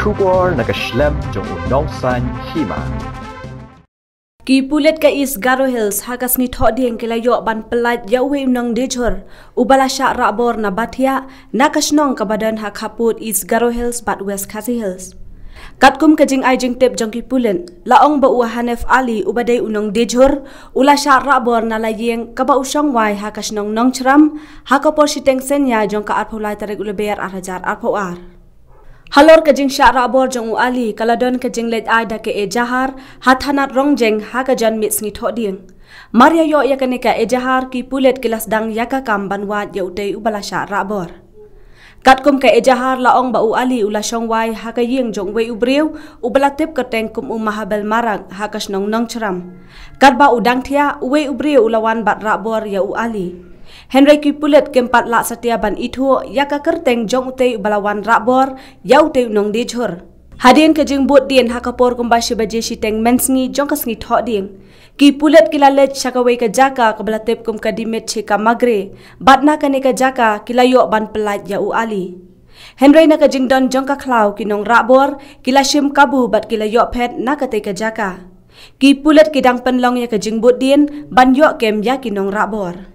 Trubor nagashlem jong unong san hima. Ki pulet ka is Garo Hills hagas ni thot dieng kila yo ban pelat yawe unong dejor ubala sha rabor na batia nakashnong ka badan ha khaput is Garo Hills but West Khasi Hills. Kat kum kajing ai jing tip jong ki pulen laong ba u Hanef Ali ubadai unong dejor ula sha rabor na la yeng ka ba usong wai ha kashnong nong chram ha ka por shiteng sen ya jong ka arpolai tarik ulbear arhajar arpoar. Ar halor kajing sha rabor jong ali kaladon kajing let ai da ke ejahar e hathanat rong jeng ha jan mit sngi tho ding maria yo yakane ka ejahar ki pulet kilas dang yaka kam banwa ye ya utei ubala sha rabor kat kum ka ejahar la ong ba u ali ula shong wai ha yeng jong wei ubrew ubala tip ka teng kum u mahabel marang ha ka snong nong ceram kat ba u dang thia wei ubrew ula wan bat rabor ya u ali Henry Kipulet keempat la setia ban itu ya kaker teng jong utai balawan rabor ya utai nong dijur. Hadian kejeng bot dien hakapor kumbah sebaje si teng mensngi jong kesngi thok dien. Kipulet kila lej syakawai ke jaka kebala tep kum kadimet cheka magre batna kane ke jaka kila yok ban pelat ya uali. Henry na kejeng don jong ka klau kinong rabor kila shim kabu bat kila yok pet na kate ke jaka. Kipulet kidang penlong ya kejeng bot dien ban yok kem ya nong rakbor.